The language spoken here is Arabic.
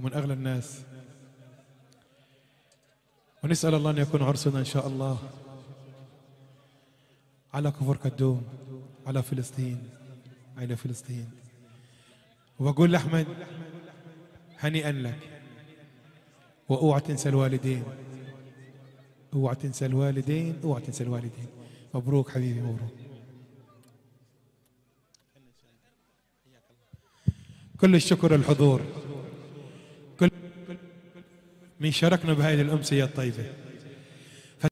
ومن أغلى الناس ونسأل الله أن يكون عرسنا إن شاء الله على كفر كدوم على فلسطين على فلسطين وبقول لأحمد هنيئا لك واوعى تنسى الوالدين اوعى تنسى الوالدين اوعى تنسى الوالدين مبروك حبيبي مبروك كل الشكر الحضور من شاركنا بهذه الأمسية الطيبة